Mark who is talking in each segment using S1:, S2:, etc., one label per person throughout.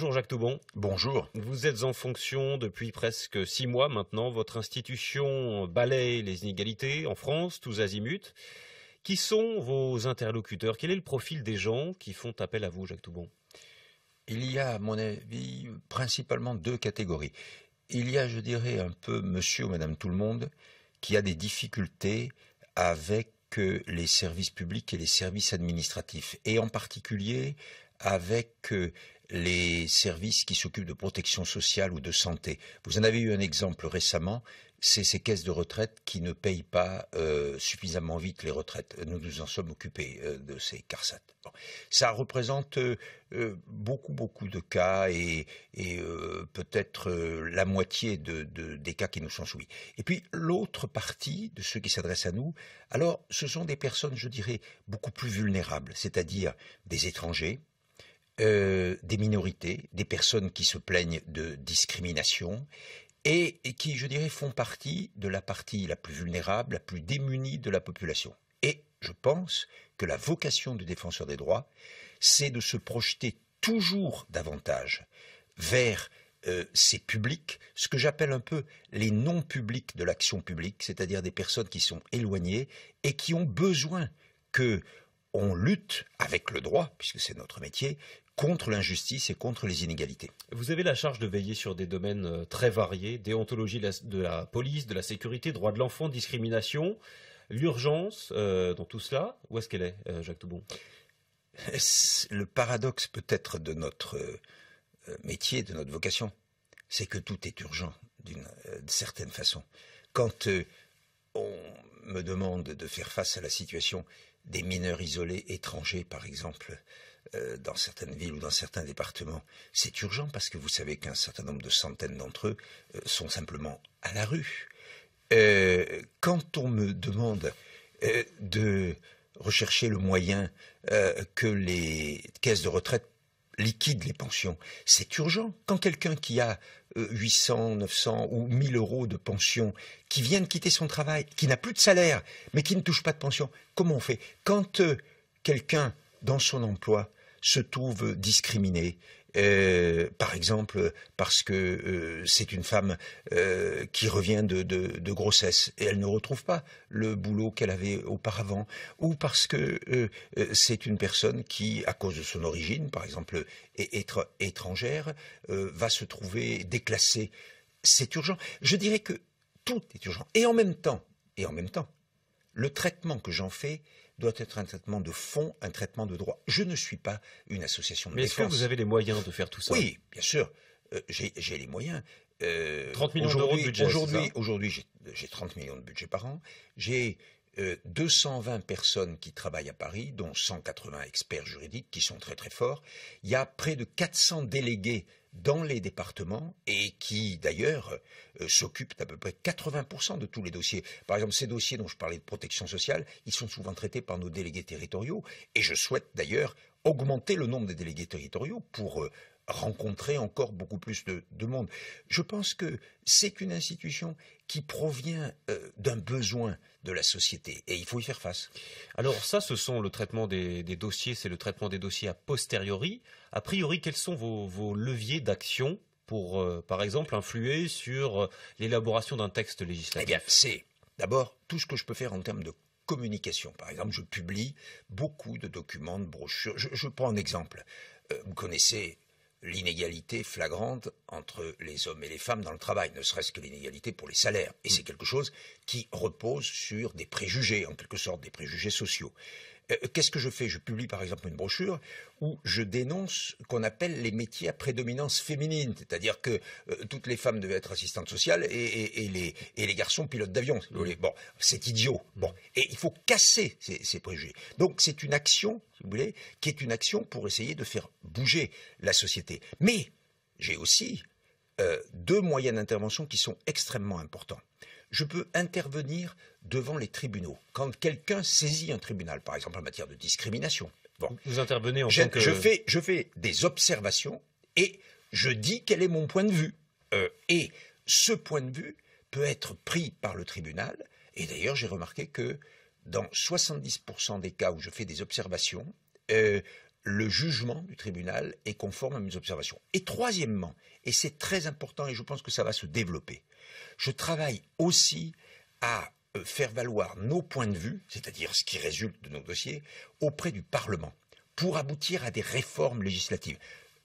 S1: Bonjour Jacques Toubon. Bonjour. Vous êtes en fonction depuis presque six mois maintenant. Votre institution balaye les inégalités en France, tous azimuts. Qui sont vos interlocuteurs Quel est le profil des gens qui font appel à vous, Jacques Toubon
S2: Il y a, à mon avis, principalement deux catégories. Il y a, je dirais, un peu monsieur ou madame tout le monde qui a des difficultés avec euh, les services publics et les services administratifs, et en particulier avec euh, les services qui s'occupent de protection sociale ou de santé. Vous en avez eu un exemple récemment, c'est ces caisses de retraite qui ne payent pas euh, suffisamment vite les retraites. Nous nous en sommes occupés euh, de ces CARSAT. Ça représente beaucoup, beaucoup de cas et, peut-être la moitié des cas qui nous sont soumis. Et puis l'autre partie de ceux qui s'adressent à nous, alors ce sont des personnes, je dirais, beaucoup plus vulnérables, c'est-à-dire des étrangers, euh, des minorités, des personnes qui se plaignent de discrimination et, qui, je dirais, font partie de la partie la plus vulnérable, la plus démunie de la population. Et je pense que la vocation du défenseur des droits, c'est de se projeter toujours davantage vers euh, ces publics, ce que j'appelle un peu les non-publics de l'action publique, c'est-à-dire des personnes qui sont éloignées et qui ont besoin que on lutte avec le droit, puisque c'est notre métier, contre l'injustice et contre les
S1: inégalités. Vous avez la charge de veiller sur des domaines euh, très variés, déontologie de la police, de la sécurité, droit de l'enfant, discrimination, l'urgence euh, dans tout cela. Où est-ce qu'elle est,
S2: euh, Jacques Toubon Le paradoxe peut-être de notre métier, de notre vocation, c'est que tout est urgent d'une certaine façon. Quand on me demande de faire face à la situation des mineurs isolés étrangers, par exemple, euh, dans certaines villes ou dans certains départements. C'est urgent parce que vous savez qu'un certain nombre de centaines d'entre eux euh, sont simplement à la rue. Euh, quand on me demande de rechercher le moyen que les caisses de retraite liquide les pensions. C'est urgent. Quand quelqu'un qui a 800, euh, 900 ou 1000 euros de pension, qui vient de quitter son travail, qui n'a plus de salaire, mais qui ne touche pas de pension, comment on fait Quand euh, quelqu'un dans son emploi se trouve discriminé, euh, par exemple parce que euh, c'est une femme euh, qui revient de, grossesse et elle ne retrouve pas le boulot qu'elle avait auparavant, ou parce que c'est une personne qui, à cause de son origine, par exemple, est, étrangère, va se trouver déclassée. C'est urgent. Je dirais que tout est urgent. Et en même temps, et en même temps, le traitement que j'en fais doit être un traitement de fonds, un traitement de droit. Je ne suis pas une association de Mais est-ce que vous avez les moyens de faire tout ça Oui, bien sûr. Euh, j'ai les moyens. 30 euh, millions d'euros de budget. Aujourd'hui, j'ai 30 millions de budget par an. J'ai euh, cent 220 personnes qui travaillent à Paris, dont 180 experts juridiques qui sont très très forts. Il y a près de 400 délégués dans les départements et qui d'ailleurs euh, s'occupent à peu près 80% de tous les dossiers. Par exemple, ces dossiers dont je parlais de protection sociale, ils sont souvent traités par nos délégués territoriaux et je souhaite d'ailleurs augmenter le nombre des délégués territoriaux pour euh, rencontrer encore beaucoup plus de, monde. Je pense que c'est une institution qui provient euh, d'un besoin de la société et il faut y faire face. Alors ça, ce sont le
S1: traitement des, dossiers, c'est le traitement des dossiers a posteriori. A priori, quels sont vos, leviers d'action pour, euh, par exemple, influer sur euh, l'élaboration d'un texte eh législatif
S2: Eh bien, c'est d'abord tout ce que je peux faire en termes de communication. Par exemple, je publie beaucoup de documents, de brochures. Je, prends un exemple. vous connaissez l'inégalité flagrante entre les hommes et les femmes dans le travail, ne serait-ce que l'inégalité pour les salaires. Et c'est mm. quelque chose qui repose sur des préjugés, en quelque sorte, des préjugés sociaux. Euh, qu'est-ce que je fais Je publie par exemple une brochure où je dénonce qu'on appelle les métiers à prédominance féminine, c'est-à-dire que euh, toutes les femmes devaient être assistantes sociales et, les, garçons pilotes d'avion. Mmh. Bon, c'est idiot. Bon, et il faut casser ces, préjugés. Donc c'est une action, si vous voulez, qui est une action pour essayer de faire bouger la société. Mais j'ai aussi euh, deux moyens d'intervention qui sont extrêmement importants je peux intervenir devant les tribunaux. Quand quelqu'un saisit un tribunal, par exemple en matière de discrimination,
S1: vous intervenez en tant que... Je
S2: fais, des observations et je dis quel est mon point de vue. Euh, et ce point de vue peut être pris par le tribunal. Et d'ailleurs, j'ai remarqué que dans 70% des cas où je fais des observations, euh, le jugement du tribunal est conforme à mes observations. Et troisièmement, et c'est très important et je pense que ça va se développer, je travaille aussi à euh, faire valoir nos points de vue, c'est-à-dire ce qui résulte de nos dossiers, auprès du Parlement, pour aboutir à des réformes législatives.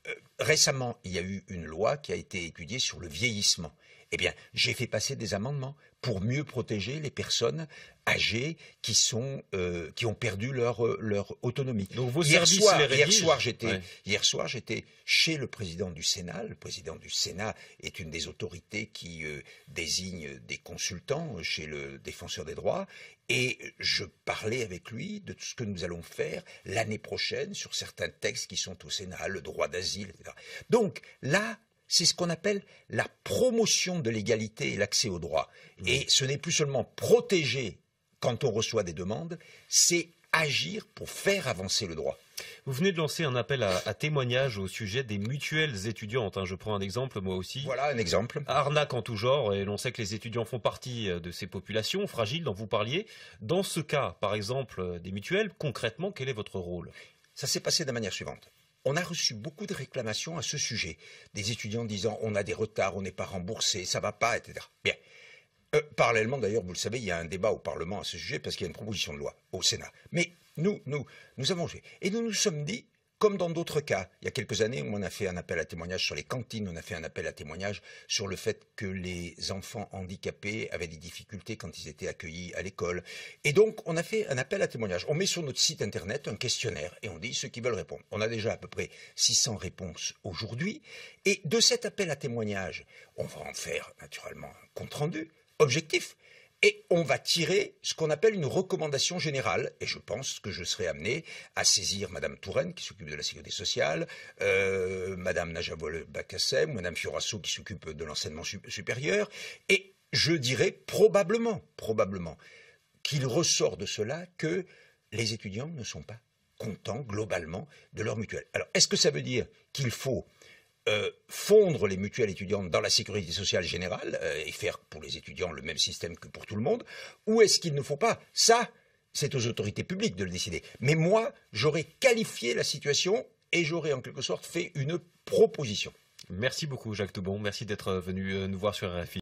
S2: Euh, récemment, il y a eu une loi qui a été étudiée sur le vieillissement. Eh bien, j'ai fait passer des amendements pour mieux protéger les personnes âgées qui sont euh, qui ont perdu leur euh, leur autonomie. hier, soir, hier soir, j'étais hier soir j'étais chez le président du Sénat. Le président du Sénat est une des autorités qui euh, désigne des consultants chez le défenseur des droits et je parlais avec lui de tout ce que nous allons faire l'année prochaine sur certains textes qui sont au Sénat, le droit d'asile, etc. Donc là, c'est ce qu'on appelle la promotion de l'égalité et l'accès au droit. Et ce n'est plus seulement protéger quand on reçoit des demandes, c'est agir pour faire avancer le droit.
S1: Vous venez de lancer un appel à, témoignage au sujet des mutuelles étudiantes. Hein. Je prends un exemple, moi aussi. Voilà un exemple. Arnaque en tout genre, et l'on sait que les étudiants font partie euh, de ces populations fragiles dont vous parliez. Dans ce cas, par exemple, euh, des mutuelles, concrètement,
S2: quel est votre rôle Ça s'est passé de la manière suivante. On a reçu beaucoup de réclamations à ce sujet. Des étudiants disant on a des retards, on n'est pas remboursé, ça va pas, etc. Bien. Euh, parallèlement, d'ailleurs, vous le savez, il y a un débat au Parlement à ce sujet parce qu'il y a une proposition de loi au Sénat. Mais nous, nous, nous avons joué. Et nous nous sommes dit, comme dans d'autres cas, il y a quelques années, on a fait un appel à témoignage sur les cantines, on a fait un appel à témoignage sur le fait que les enfants handicapés avaient des difficultés quand ils étaient accueillis à l'école. Et donc, on a fait un appel à témoignage. On met sur notre site internet un questionnaire et on dit ceux qui veulent répondre. On a déjà à peu près 600 réponses aujourd'hui. Et de cet appel à témoignage, on va en faire naturellement un compte-rendu objectif et on va tirer ce qu'on appelle une recommandation générale. Et je pense que je serai amené à saisir Madame Touraine, qui s'occupe de la sécurité sociale, Mme euh, Madame Najavol Bakassem, Madame Fiorasso, qui s'occupe de l'enseignement supérieur. Et je dirais probablement, probablement, qu'il ressort de cela que les étudiants ne sont pas contents globalement de leur mutuelle. Alors, est-ce que ça veut dire qu'il faut euh, fondre les mutuelles étudiantes dans la sécurité sociale générale euh, et faire pour les étudiants le même système que pour tout le monde, ou est-ce qu'il ne faut pas Ça, c'est aux autorités publiques de le décider. Mais moi, j'aurais qualifié la situation et j'aurais en quelque sorte fait une proposition.
S1: Merci beaucoup Jacques Toubon, merci d'être venu euh, nous voir sur RFI.